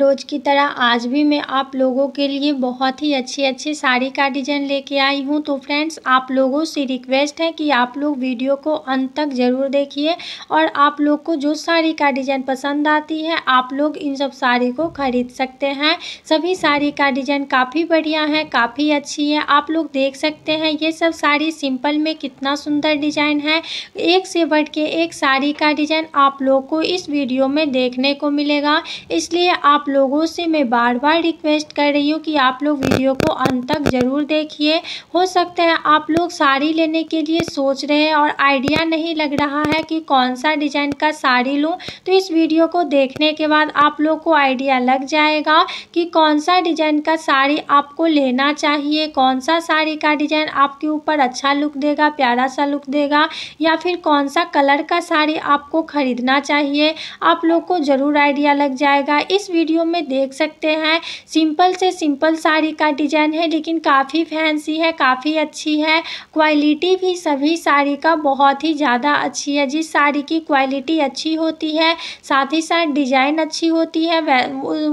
रोज़ की तरह आज भी मैं आप लोगों के लिए बहुत ही अच्छी अच्छी साड़ी का डिज़ाइन लेके आई हूँ तो फ्रेंड्स आप लोगों से रिक्वेस्ट है कि आप लोग वीडियो को अंत तक ज़रूर देखिए और आप लोग को जो साड़ी का डिज़ाइन पसंद आती है आप लोग इन सब साड़ी को ख़रीद सकते हैं सभी साड़ी का डिज़ाइन काफ़ी बढ़िया है काफ़ी अच्छी है आप लोग देख सकते हैं ये सब साड़ी सिंपल में कितना सुंदर डिज़ाइन है एक से बढ़ के एक साड़ी का डिज़ाइन आप लोग को इस वीडियो में देखने को मिलेगा इसलिए आप लोगों से मैं बार बार रिक्वेस्ट कर रही हूँ कि आप लोग वीडियो को अंत तक ज़रूर देखिए हो सकता है आप लोग साड़ी लेने के लिए सोच रहे हैं और आइडिया नहीं लग रहा है कि कौन सा डिज़ाइन का साड़ी लूँ तो इस वीडियो को देखने के बाद आप लोग को आइडिया लग जाएगा कि कौन सा डिज़ाइन का साड़ी आपको लेना चाहिए कौन सा साड़ी का डिज़ाइन आपके ऊपर अच्छा लुक देगा प्यारा सा लुक देगा या फिर कौन सा कलर का साड़ी आपको ख़रीदना चाहिए आप लोग को ज़रूर आइडिया लग जाएगा इस वीडियो वीडियो में देख सकते हैं सिंपल से सिंपल साड़ी का डिजाइन है लेकिन काफ़ी फैंसी है काफ़ी अच्छी है क्वालिटी भी सभी साड़ी का बहुत ही ज़्यादा अच्छी है जिस साड़ी की क्वालिटी अच्छी होती है साथ ही साथ डिजाइन अच्छी होती है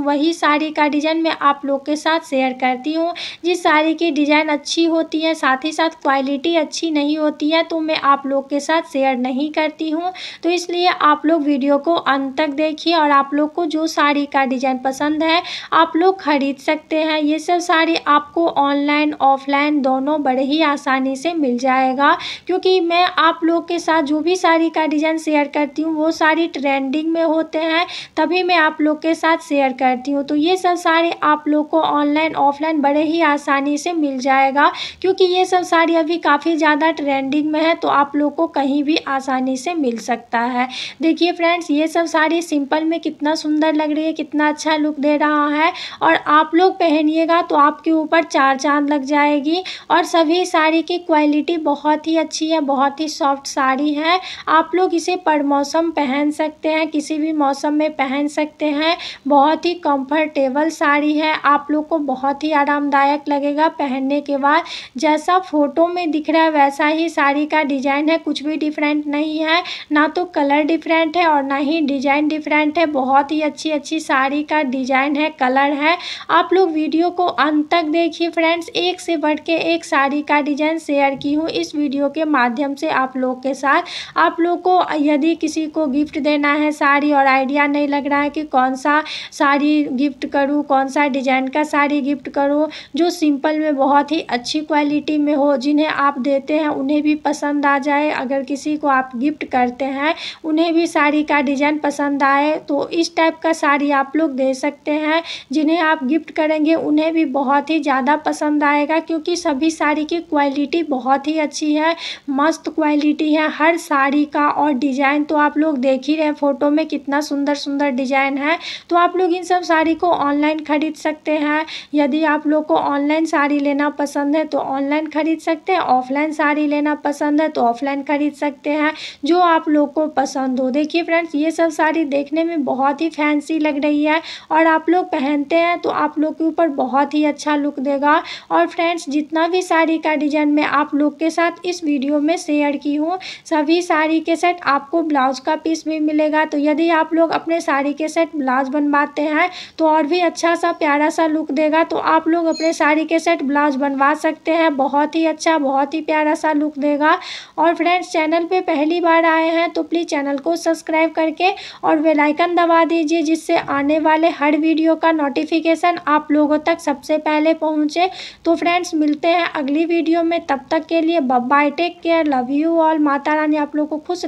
वही साड़ी का डिजाइन मैं आप लोग के साथ शेयर करती हूँ जिस साड़ी की डिजाइन अच्छी होती है साथ ही साथ क्वालिटी अच्छी नहीं होती है तो मैं आप लोग के साथ शेयर नहीं करती हूँ तो इसलिए आप लोग वीडियो को अंत तक देखिए और आप लोग को जो साड़ी का डिज़ाइन पसंद है आप लोग ख़रीद सकते हैं ये सब साड़ी आपको ऑनलाइन ऑफलाइन दोनों बड़े ही आसानी से मिल जाएगा क्योंकि मैं आप लोग के साथ जो भी साड़ी का डिज़ाइन शेयर करती हूँ वो साड़ी ट्रेंडिंग में होते हैं तभी मैं आप लोग के साथ शेयर करती हूँ तो ये सब साड़ी आप लोग को ऑनलाइन ऑफलाइन बड़े ही आसानी से मिल जाएगा क्योंकि ये सब साड़ी अभी काफ़ी ज़्यादा ट्रेंडिंग में है तो आप लोग को कहीं भी आसानी से मिल सकता है देखिए फ्रेंड्स ये सब साड़ी सिंपल में कितना सुंदर लग रही है कितना कितना अच्छा लुक दे रहा है और आप लोग पहनिएगा तो आपके ऊपर चार चांद लग जाएगी और सभी साड़ी की क्वालिटी बहुत ही अच्छी है बहुत ही सॉफ्ट साड़ी है आप लोग इसे पर मौसम पहन सकते हैं किसी भी मौसम में पहन सकते हैं बहुत ही कंफर्टेबल साड़ी है आप लोग को बहुत ही आरामदायक लगेगा पहनने के बाद जैसा फ़ोटो में दिख रहा है वैसा ही साड़ी का डिज़ाइन है कुछ भी डिफरेंट नहीं है ना तो कलर डिफरेंट है और ना ही डिज़ाइन डिफरेंट है बहुत ही अच्छी अच्छी साड़ी साड़ी का डिजाइन है कलर है आप लोग वीडियो को अंत तक देखिए फ्रेंड्स एक से बढ़ के एक साड़ी का डिजाइन शेयर की हूँ इस वीडियो के माध्यम से आप लोग के साथ आप लोग को यदि किसी को गिफ्ट देना है साड़ी और आइडिया नहीं लग रहा है कि कौन सा साड़ी गिफ्ट करूँ कौन सा डिजाइन का साड़ी गिफ्ट करूँ जो सिंपल में बहुत ही अच्छी क्वालिटी में हो जिन्हें आप देते हैं उन्हें भी पसंद आ जाए अगर किसी को आप गिफ्ट करते हैं उन्हें भी साड़ी का डिजाइन पसंद आए तो इस टाइप का साड़ी आप लोग लोग दे सकते हैं जिन्हें आप गिफ्ट करेंगे उन्हें भी बहुत ही ज़्यादा पसंद आएगा क्योंकि सभी साड़ी की क्वालिटी बहुत ही अच्छी है मस्त क्वालिटी है हर साड़ी का और डिज़ाइन तो आप लोग देख ही रहे फ़ोटो में कितना सुंदर सुंदर डिज़ाइन है तो आप लोग इन सब साड़ी को ऑनलाइन ख़रीद सकते हैं यदि आप लोग को ऑनलाइन साड़ी लेना पसंद है तो ऑनलाइन ख़रीद सकते हैं ऑफलाइन साड़ी लेना पसंद है तो ऑफलाइन ख़रीद सकते हैं जो आप लोग को पसंद हो देखिए फ्रेंड्स ये सब साड़ी देखने में बहुत ही फैंसी लग रही है है और आप लोग पहनते हैं तो आप लोग के ऊपर बहुत ही अच्छा लुक देगा और फ्रेंड्स जितना भी साड़ी का डिज़ाइन मैं आप लोग के साथ इस वीडियो में शेयर की हूँ सभी साड़ी के सेट आपको ब्लाउज का पीस भी मिलेगा तो यदि आप लोग अपने साड़ी के सेट ब्लाउज बनवाते हैं तो और भी अच्छा सा प्यारा सा लुक देगा तो आप लोग अपने साड़ी के सेट ब्लाउज बनवा सकते हैं बहुत ही अच्छा बहुत ही प्यारा सा लुक देगा और फ्रेंड्स चैनल पे पहली बार आए हैं तो प्लीज़ चैनल को सब्सक्राइब करके और बेलाइकन दबा दीजिए जिससे आने आने वाले हर वीडियो का नोटिफिकेशन आप लोगों तक सबसे पहले पहुंचे तो फ्रेंड्स मिलते हैं अगली वीडियो में तब तक के लिए bye take care love you all Mata Rani आप लोगों को खुश